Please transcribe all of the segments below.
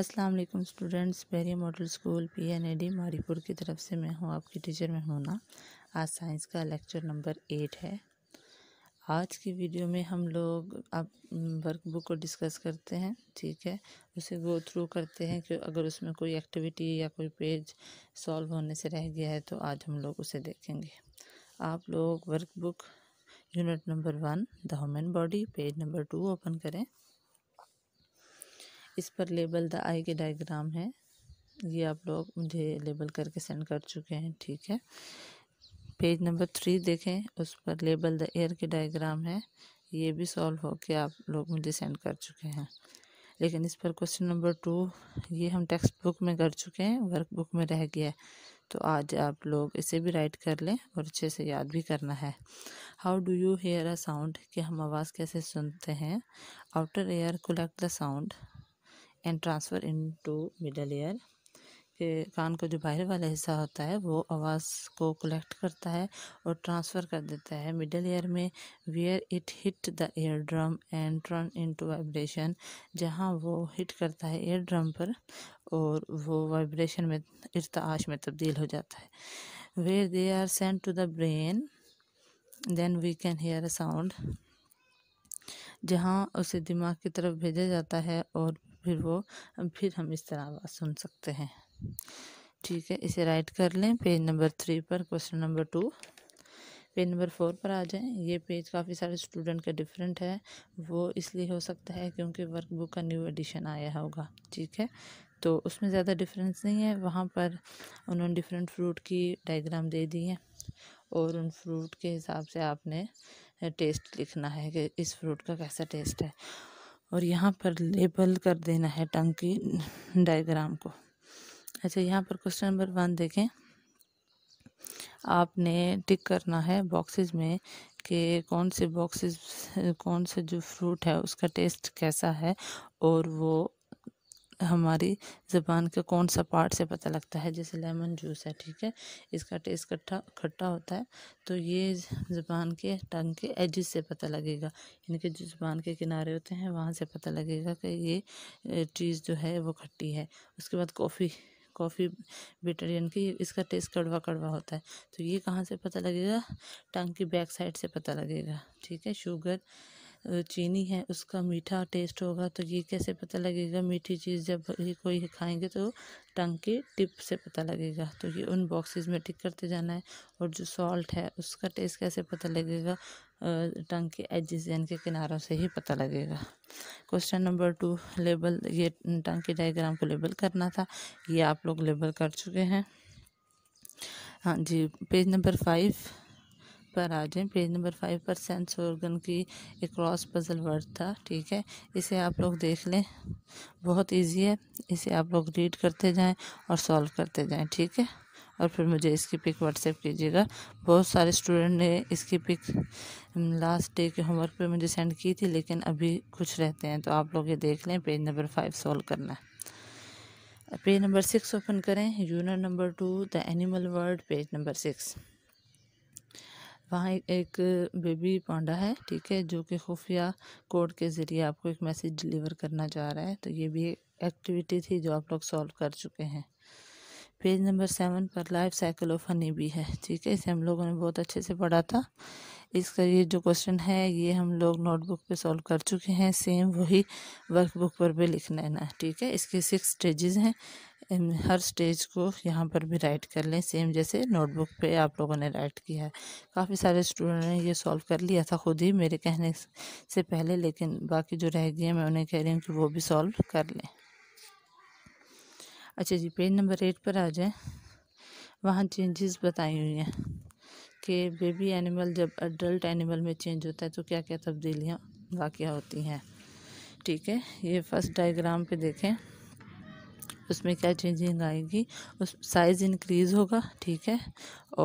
Aslam students बेरी model school P N A D Maripur की तरफ से मैं हूँ आपकी टीचर मैं हूँ ना आज साइंस का लेक्चर नंबर एट है आज की वीडियो में हम लोग आप वर्कबुक को डिस्कस करते हैं ठीक है उसे गो थ्रू करते हैं कि अगर उसमें कोई एक्टिविटी या कोई पेज सॉल्व होने से रह गया है तो आज हम लोग उसे देखेंगे आप लोग workbook unit number one the human body page number two open करें इस पर लेबल द आई के डायग्राम है ये आप लोग मुझे लेबल करके सेंड कर चुके हैं ठीक है पेज नंबर थ्री देखें उस पर लेबल द एयर के डायग्राम है ये भी सॉल्व हो के आप लोग मुझे सेंड कर चुके हैं लेकिन इस पर क्वेश्चन नंबर टू ये हम टेक्स्ट बुक में कर चुके हैं वर्क बुक में रह गया है तो आज आप लोग इसे भी राइट कर लें और अच्छे से याद भी करना है how do you hear a sound कि हम आवाज़ कैसे सुनते हैं outer ear collect the sound and transfer into middle ear के कान का जो बाहर वाला हिस्सा होता है वो आवाज़ को कलेक्ट करता है और ट्रांसफ़र कर देता है मिडल ईयर में where it hit the eardrum and turn into vibration जहाँ वो हिट करता है एयर ड्रम पर और वो वाइब्रेशन में इरताश में तब्दील हो जाता है where they are send to the brain then we can hear a sound जहाँ उसे दिमाग की तरफ भेजा जाता है और फिर वो फिर हम इस तरह आवाज़ सुन सकते हैं ठीक है इसे राइट कर लें पेज नंबर थ्री पर question number two page number four पर आ जाएं ये पेज काफ़ी सारे स्टूडेंट का डिफरेंट है वो इसलिए हो सकता है क्योंकि वर्कबुक का न्यू एडिशन आया होगा ठीक है तो उसमें ज़्यादा डिफरेंस नहीं है वहाँ पर उन्होंने डिफरेंट फ्रूट की डायग्राम दे दी है और उन फ्रूट के हिसाब से आपने टेस्ट लिखना है कि इस फ्रूट का कैसा टेस्ट है और यहाँ पर लेबल कर देना है टंग की डायग्राम को अच्छा यहाँ पर क्वेश्चन नंबर वन देखें आपने टिक करना है बॉक्सेस में कि कौन से बॉक्सेस कौन सा जो फ्रूट है उसका टेस्ट कैसा है और वो हमारी ज़बान के कौन सा पार्ट से पता लगता है जैसे लेमन जूस है ठीक है इसका टेस्ट खट्टा खट्टा होता है तो ये ज़बान के टंग के एजिस से पता लगेगा इनके जो ज़बान के किनारे होते हैं वहाँ से पता लगेगा कि ये चीज़ जो है वो खट्टी है उसके बाद कॉफ़ी कॉफ़ी बिटर यानी कि इसका टेस्ट कड़वा कड़वा होता है तो ये कहाँ से पता लगेगा टंग की बैक साइड से पता लगेगा ठीक है शुगर चीनी है उसका मीठा टेस्ट होगा तो ये कैसे पता लगेगा मीठी चीज़ जब ही कोई खाएंगे तो टंग के टिप से पता लगेगा तो ये उन बॉक्सेस में टिक करते जाना है और जो सॉल्ट है उसका टेस्ट कैसे पता लगेगा टंग के एजेस यानी के किनारों से ही पता लगेगा क्वेश्चन नंबर टू लेबल ये टंग के डायग्राम को लेबल करना था ये आप लोग लेबल कर चुके हैं हाँ जी पेज नंबर फाइव पर आ जाएँ पेज नंबर फाइव पर सेंस ऑर्गन की एक क्रॉस पजल वर्ड था ठीक है इसे आप लोग देख लें बहुत इजी है इसे आप लोग रीड करते जाएं और सॉल्व करते जाएं ठीक है और फिर मुझे इसकी पिक व्हाट्सएप कीजिएगा बहुत सारे स्टूडेंट ने इसकी पिक लास्ट डे के होमवर्क पे मुझे सेंड की थी लेकिन अभी कुछ रहते हैं तो आप लोग ये देख लें पेज नंबर फाइव सॉल्व करना है पेज नंबर सिक्स ओपन करें unit number two the animal world page number six वहाँ एक, एक बेबी पांडा है ठीक है जो कि खुफिया कोड के ज़रिए आपको एक मैसेज डिलीवर करना चाह रहा है तो ये भी एक्टिविटी थी जो आप लोग सॉल्व कर चुके हैं पेज नंबर सेवन पर लाइफ साइकिल ऑफ हनी भी है ठीक है इसे हम लोगों ने बहुत अच्छे से पढ़ा था इसका ये जो क्वेश्चन है ये हम लोग नोटबुक पे सॉल्व कर चुके हैं सेम वही वर्कबुक पर भी लिख लेना ठीक है इसके सिक्स स्टेजेस हैं हर स्टेज को यहाँ पर भी राइट कर लें सेम जैसे नोटबुक पे आप लोगों ने राइट किया है काफ़ी सारे स्टूडेंट ने ये सॉल्व कर लिया था खुद ही मेरे कहने से पहले लेकिन बाकी जो रह गए मैं उन्हें कह रही हूँ कि वो भी सॉल्व कर लें अच्छा जी पेज नंबर एट पर आ जाए वहाँ चेंजेस बताई हुई हैं कि बेबी एनिमल जब अडल्ट एनिमल में चेंज होता है तो क्या क्या तब्दीलियाँ वाक़ होती हैं ठीक है ये फर्स्ट डायग्राम पे देखें उसमें क्या चेंजिंग आएगी उस साइज़ इंक्रीज़ होगा ठीक है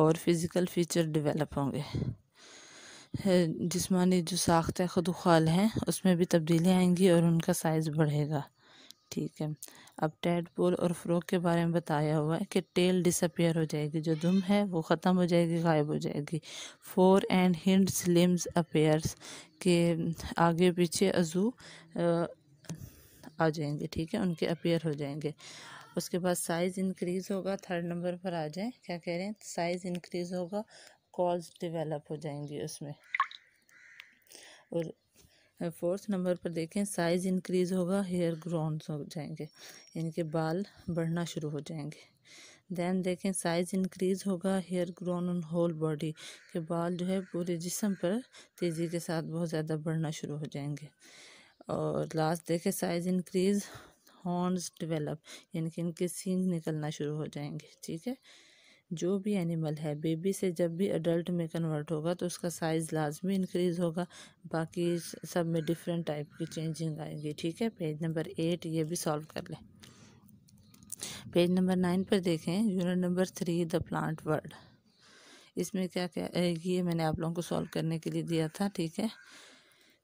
और फिज़िकल फीचर डेवलप होंगे जिसमानी जो साख्त खुद खाल हैं उसमें भी तब्दीलियाँ आएंगी और उनका साइज़ बढ़ेगा ठीक है अब टेडपोल और फ्रॉक के बारे में बताया हुआ है कि टेल डिसअपियर हो जाएगी जो दुम है वो ख़त्म हो जाएगी गायब हो जाएगी fore and hind limbs appears के आगे पीछे अजू आ जाएंगे ठीक है उनके अपेयर हो जाएंगे उसके बाद साइज़ इंक्रीज़ होगा थर्ड नंबर पर आ जाए क्या कह रहे हैं साइज़ इंक्रीज़ होगा कॉल्स डिवेलप हो जाएंगी उसमें और फोर्थ नंबर पर देखें साइज़ इंक्रीज़ होगा हेयर ग्रोन हो जाएंगे इनके बाल बढ़ना शुरू हो जाएंगे दैन देखें साइज़ इंक्रीज़ होगा hair grown on whole body के बाल जो है पूरे जिसम पर तेज़ी के साथ बहुत ज़्यादा बढ़ना शुरू हो जाएंगे और लास्ट देखें साइज़ इंक्रीज़ हॉर्न्स डेवलप यानी कि इनके सींग निकलना शुरू हो जाएंगे ठीक है जो भी एनिमल है बेबी से जब भी अडल्ट में कन्वर्ट होगा तो उसका साइज़ लाजमी इंक्रीज़ होगा बाकी सब में डिफरेंट टाइप की चेंजिंग आएंगी ठीक है पेज नंबर एट ये भी सॉल्व कर लें पेज नंबर नाइन पर देखें unit number three the plant world इसमें क्या क्या ये मैंने आप लोगों को सॉल्व करने के लिए दिया था ठीक है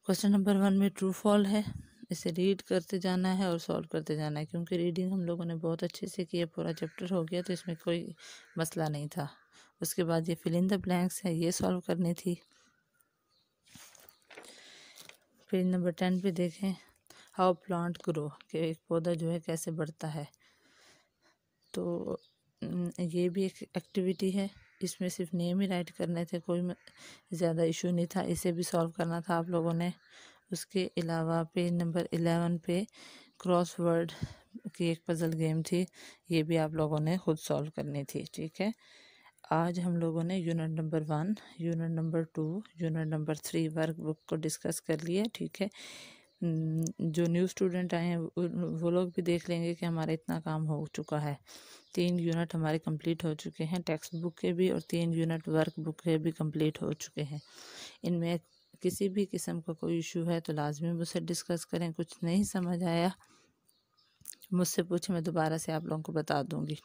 क्वेश्चन नंबर वन में ट्रू फॉल है इसे रीड करते जाना है और सॉल्व करते जाना है क्योंकि रीडिंग हम लोगों ने बहुत अच्छे से किया पूरा चैप्टर हो गया तो इसमें कोई मसला नहीं था उसके बाद ये फिलिंग द ब्लैंक्स है ये सॉल्व करनी थी पेज नंबर टेन पे देखें हाउ प्लांट ग्रो कि एक पौधा जो है कैसे बढ़ता है तो ये भी एक एक्टिविटी है इसमें सिर्फ नेम ही राइट करने थे कोई ज़्यादा इशू नहीं था इसे भी सॉल्व करना था आप लोगों ने उसके अलावा पेज नंबर एलेवन पे क्रॉसवर्ड की एक पज़ल गेम थी ये भी आप लोगों ने ख़ुद सॉल्व करनी थी ठीक है आज हम लोगों ने unit number one unit number two unit number three workbook को डिस्कस कर लिया ठीक है जो न्यू स्टूडेंट आए हैं वो लोग भी देख लेंगे कि हमारा इतना काम हो चुका है तीन यूनिट हमारे कंप्लीट हो चुके हैं टेक्स्ट बुक के भी और तीन यूनिट वर्क बुक के भी कंप्लीट हो चुके हैं इनमें किसी भी किस्म का कोई इशू है तो लाजमी मुझसे डिस्कस करें कुछ नहीं समझ आया मुझसे पूछे मैं दोबारा से आप लोगों को बता दूंगी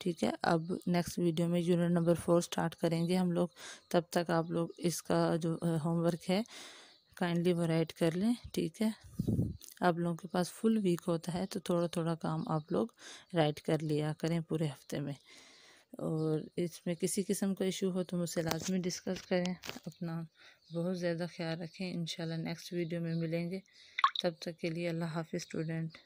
ठीक है अब नेक्स्ट वीडियो में यूनिट नंबर फोर स्टार्ट करेंगे हम लोग तब तक आप लोग इसका जो होमवर्क है काइंडली वो राइट कर लें ठीक है आप लोगों के पास फुल वीक होता है तो थोड़ा थोड़ा काम आप लोग राइट कर लिया करें पूरे हफ्ते में और इसमें किसी किस्म का इशू हो तो मुझसे लाजमी डिस्कस करें अपना बहुत ज़्यादा ख्याल रखें इन नेक्स्ट वीडियो में मिलेंगे तब तक के लिए अल्लाह हाफि स्टूडेंट